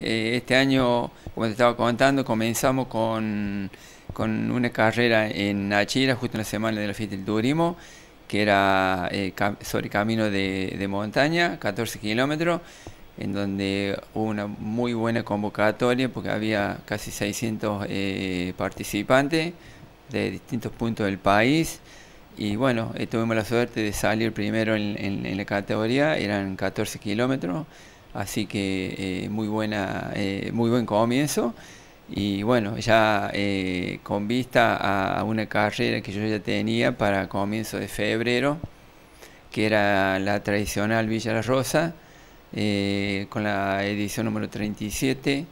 Eh, este año, como te estaba comentando, comenzamos con, una carrera en Achira, justo en la semana de la fiesta del turismo, que era eh, sobre camino de, montaña, 14 kilómetros, en donde hubo una muy buena convocatoria porque había casi 600 eh, participantes de distintos puntos del país. Y bueno, tuvimos la suerte de salir primero en, en la categoría, eran 14 kilómetros Así que eh, muy, buena, eh, muy buen comienzo. Y bueno, ya eh, con vista a, una carrera que yo ya tenía para comienzo de febrero, que era la tradicional Villa La Rosa, con la edición número 37.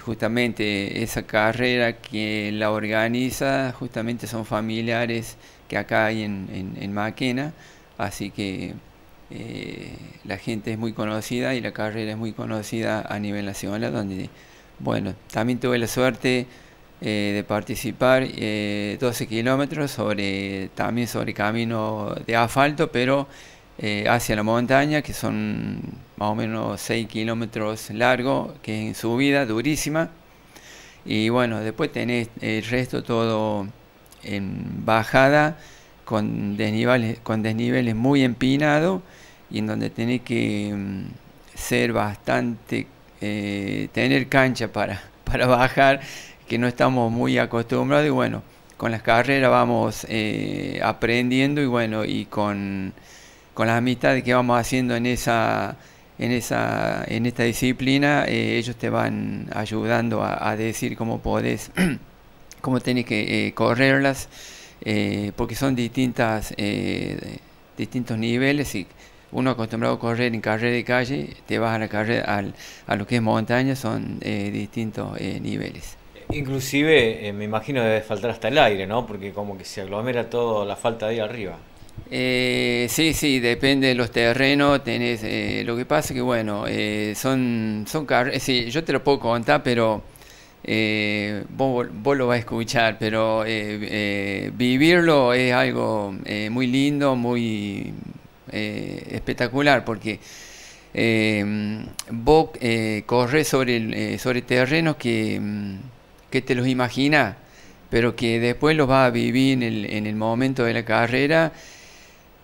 justamente esa carrera que la organiza justamente son familiares que acá hay en, en Maquena, así que eh, la gente es muy conocida y la carrera es muy conocida a nivel nacional, donde, bueno, también tuve la suerte eh, de participar 12 eh, kilómetros sobre, también sobre camino de asfalto, pero hacia la montaña, que son más o menos 6 kilómetros largo, que es en subida, durísima. Y bueno, después tenés el resto todo en bajada con desniveles, con muy empinados y en donde tenés que mm, ser bastante, eh, tener cancha para, bajar, que no estamos muy acostumbrados y bueno, con las carreras vamos eh, aprendiendo y bueno, y con, las amistades que vamos haciendo en esa... En, esa, esta disciplina eh, ellos te van ayudando a, a decir cómo podés, cómo tenés que correrlas eh, porque son distintas, eh, distintos niveles y uno acostumbrado a correr en carrera de calle, te vas a la carrera, al, a lo que es montaña, son eh, distintos niveles. Inclusive me imagino debe faltar hasta el aire, Porque como que se aglomera todo la falta de ahí arriba. sí, sí, depende de los terrenos. Tenés, lo que pasa que, bueno, son, son carreras. Sí, yo te lo puedo contar, pero eh, vos, lo vas a escuchar, pero eh, eh, vivirlo es algo muy lindo, muy espectacular, porque em, vos corres sobre, sobre terrenos que, mm, te los imaginas, pero que después los vas a vivir en el, momento de la carrera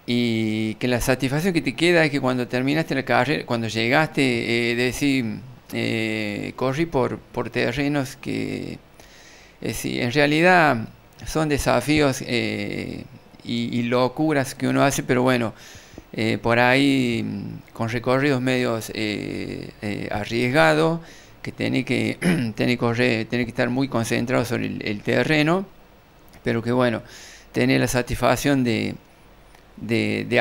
y que la satisfacción que te queda es que cuando terminaste la carrera, cuando llegaste, eh, decir, eh, corrí por, terrenos que en realidad son desafíos eh, y, locuras que uno hace, pero bueno, eh, por ahí mm, con recorridos medios arriesgados, que tiene que, estar muy concentrado sobre el, terreno, pero que bueno, tener la satisfacción de,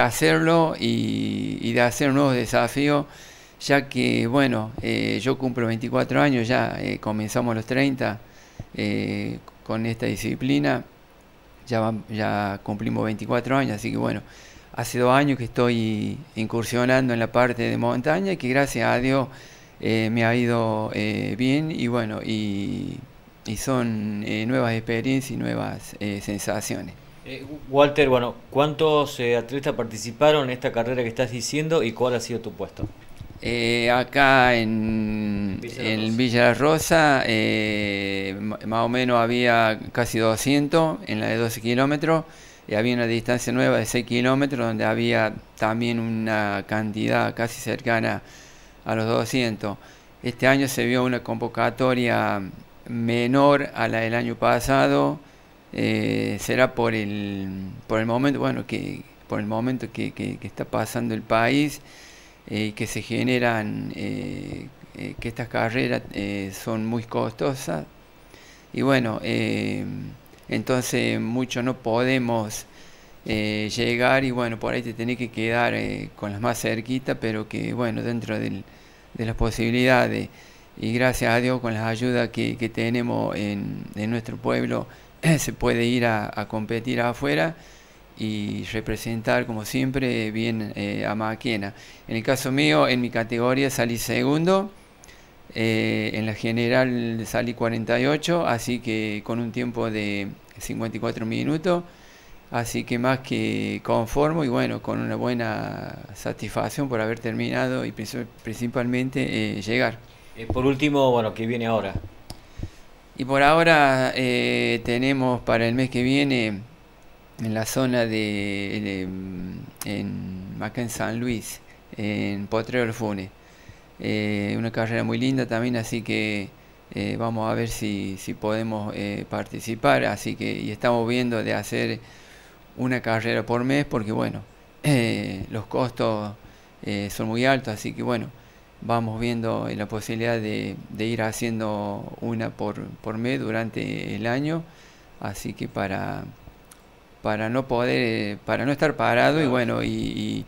hacerlo y, y de hacer nuevos desafíos ya que, bueno, eh, yo cumplo 24 años, ya eh, comenzamos los 30 eh, con esta disciplina, ya, ya cumplimos 24 años, así que bueno, hace dos años que estoy incursionando en la parte de montaña y que gracias a Dios me ha ido bien y bueno, y, y son nuevas experiencias y nuevas sensaciones. Walter, bueno, ¿cuántos atletas participaron en esta carrera que estás diciendo y cuál ha sido tu puesto? Eh, acá en Villa, Rosa, Rosa eh, más o menos había casi 200 en la de 12 kilómetros y había una distancia nueva de 6 kilómetros donde había también una cantidad casi cercana a los 200. Este año se vio una convocatoria menor a la del año pasado. Eh, será por el, por el momento, bueno, que por el momento que está pasando el país eh, que se generan, eh, eh, que estas carreras eh, son muy costosas. Y bueno, entonces mucho no podemos llegar y bueno, por ahí te tenés que quedar con las más cerquitas, pero que bueno, dentro de las posibilidades y gracias a Dios con las ayudas que, tenemos en, nuestro pueblo se puede ir a competir afuera y representar como siempre bien eh, a Maquena. En el caso mío, en mi categoría salí segundo, eh, en la general salí 48, así que con un tiempo de 54 minutos, así que más que conformo y bueno, con una buena satisfacción por haber terminado y principalmente eh, llegar. por último, bueno, ¿qué viene ahora? Y por ahora tenemos para el mes que viene en la zona de, mm, en, acá en San Luis, en Potrero del Fune. Eh, una carrera muy linda también, así que eh, vamos a ver si, podemos eh, participar. Así que y estamos viendo de hacer una carrera por mes, porque bueno, los costos son muy altos, así que bueno, vamos viendo la posibilidad de, de ir haciendo una por, por mes durante el año. Así que para para no poder, eh, para no estar parado y bueno, y,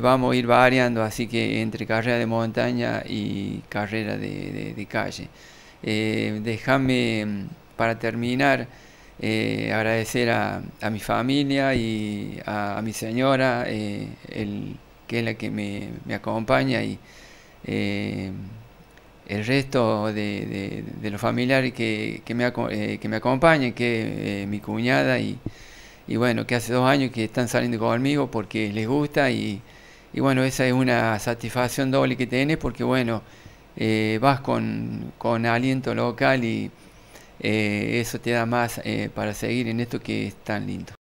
vamos a ir variando, así que entre carrera de montaña y carrera de, calle. Eh, Déjame para terminar eh, agradecer a, mi familia y a, mi señora, eh, el, que es la que me, acompaña y el resto de, los familiares que, que, me, que me acompañan, que mi cuñada y, y bueno, que hace dos años que están saliendo conmigo porque les gusta y, bueno, esa es una satisfacción doble que tenés porque bueno, eh, vas con, con, aliento local y eh, eso te da más eh, para seguir en esto que es tan lindo.